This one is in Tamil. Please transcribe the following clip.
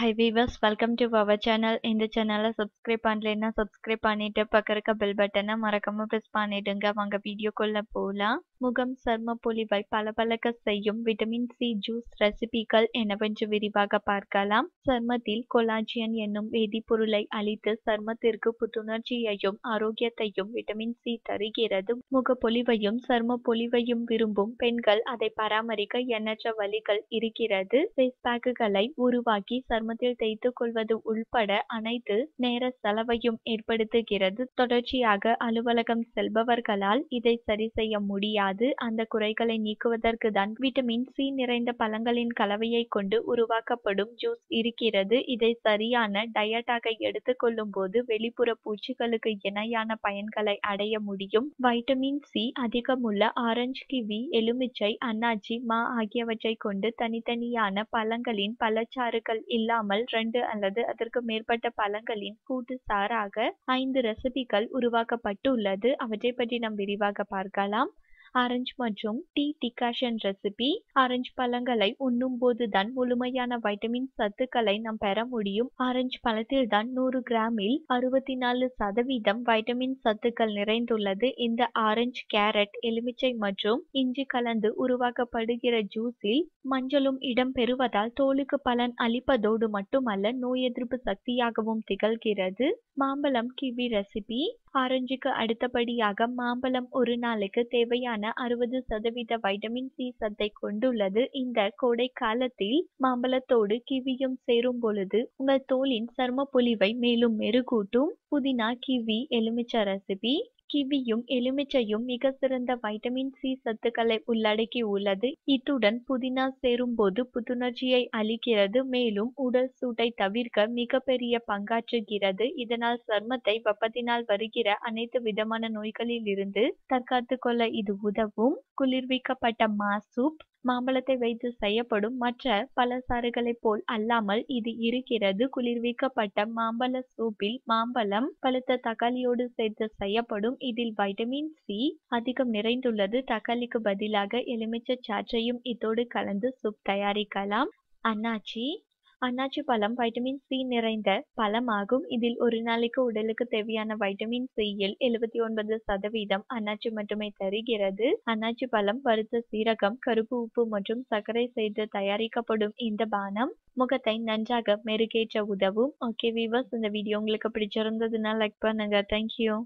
high viewers welcome to our channel இந்த சேனலை சப்ஸ்கிரைப் பண்ணலைன்னா சப்ஸ்கிரைப் பண்ணிட்டு பக்க இருக்க பெல் பட்டனை மறக்காம ப்ரெஸ் பண்ணிடுங்க வாங்க வீடியோக்குள்ள போகலாம் முகம் சர்ம பொலிவை பளபளக்க செய்யும் விட்டமின் சி ஜூஸ் ரெசிபிகள் என்னவென்று விரிவாக பார்க்கலாம் சர்மத்தில் கொலாஜியன் என்னும் வேதிப்பொருளை அளித்து சர்மத்திற்கு புத்துணர்ச்சியையும் ஆரோக்கியத்தையும் விட்டமின் சி தருகிறது முகப்பொலிவையும் சர்ம பொலிவையும் விரும்பும் பெண்கள் அதை பராமரிக்க எண்ணற்ற வழிகள் இருக்கிறது ஃபேஸ் பேக்குகளை உருவாக்கி சர்ம சருமத்தில் தேய்த்து கொள்வது உள்பட அனைத்து நேர செலவையும் ஏற்படுத்துகிறது தொடர்ச்சியாக அலுவலகம் செல்பவர்களால் இதை சரி செய்ய முடியாது அந்த குறைகளை நீக்குவதற்கு தான் விட்டமின் சி நிறைந்த பழங்களின் கலவையை கொண்டு உருவாக்கப்படும் ஜூஸ் இருக்கிறது இதை சரியான டயட்டாக எடுத்துக்கொள்ளும் போது வெளிப்புற பூச்சிகளுக்கு இணையான பயன்களை அடைய முடியும் வைட்டமின் சி அதிகமுள்ள ஆரஞ்சு கிவி எலுமிச்சை அன்னாச்சி மா ஆகியவற்றை கொண்டு தனித்தனியான பழங்களின் பழச்சாறுகள் இல்ல இல்லாமல் இரண்டு அல்லது அதற்கு மேற்பட்ட பழங்களின் கூட்டு சாறாக ஐந்து ரெசிபிகள் உருவாக்கப்பட்டு உள்ளது அவற்றை பற்றி நாம் விரிவாக பார்க்கலாம் ஆரஞ்சு மற்றும் டீ டிகாஷன் ரெசிபி ஆரஞ்சு பழங்களை உண்ணும் போதுதான் முழுமையான வைட்டமின் சத்துக்களை நாம் பெற முடியும் ஆரஞ்சு பழத்தில் தான் நூறு கிராமில் அறுபத்தி நாலு சதவீதம் வைட்டமின் சத்துக்கள் நிறைந்துள்ளது இந்த ஆரஞ்சு கேரட் எலுமிச்சை மற்றும் இஞ்சி கலந்து உருவாக்கப்படுகிற ஜூஸில் மஞ்சளும் இடம் பெறுவதால் தோலுக்கு பலன் அளிப்பதோடு மட்டுமல்ல நோய் எதிர்ப்பு சக்தியாகவும் திகழ்கிறது மாம்பழம் கிவி ரெசிபி ஆரஞ்சுக்கு அடுத்தபடியாக மாம்பழம் ஒரு நாளுக்கு தேவையான அறுபது சதவீத வைட்டமின் சி சத்தை கொண்டுள்ளது இந்த கோடை காலத்தில் மாம்பழத்தோடு கிவியும் சேரும் பொழுது உங்கள் தோலின் சரும பொலிவை மேலும் மெருகூட்டும் புதினா கிவி எலுமிச்சை ரெசிபி கிவியும் எலுமிச்சையும் மிக சிறந்த வைட்டமின் சி சத்துக்களை உள்ளடக்கி உள்ளது இத்துடன் புதினா சேரும்போது புத்துணர்ச்சியை அளிக்கிறது மேலும் உடல் சூட்டை தவிர்க்க மிகப்பெரிய பங்காற்றுகிறது இதனால் சர்மத்தை வெப்பத்தினால் வருகிற அனைத்து விதமான நோய்களிலிருந்து தற்காத்து கொள்ள இது உதவும் குளிர்விக்கப்பட்ட மாசூப் மாம்பழத்தை வைத்து செய்யப்படும் மற்ற பழச்சாறுகளைப் போல் அல்லாமல் இது இருக்கிறது குளிர்விக்கப்பட்ட மாம்பழ சூப்பில் மாம்பழம் பழுத்த தக்காளியோடு சேர்த்து செய்யப்படும் இதில் வைட்டமின் சி அதிகம் நிறைந்துள்ளது தக்காளிக்கு பதிலாக எலுமிச்சை சாற்றையும் இதோடு கலந்து சூப் தயாரிக்கலாம் அண்ணாச்சி அன்னாச்சி பழம் வைட்டமின் சி நிறைந்த பழமாகும் இதில் ஒரு நாளைக்கு உடலுக்கு தேவையான வைட்டமின் சியில் எழுபத்தி ஒன்பது சதவீதம் அன்னாச்சி மட்டுமே தருகிறது அன்னாச்சி பழம் பருத்த சீரகம் கருப்பு உப்பு மற்றும் சர்க்கரை செய்து தயாரிக்கப்படும் இந்த பானம் முகத்தை நன்றாக மெருகேற்ற உதவும் ஓகே வீவர்ஸ் இந்த வீடியோ உங்களுக்கு பிடிச்சிருந்ததுன்னா லைக் பண்ணுங்க தேங்க்யூ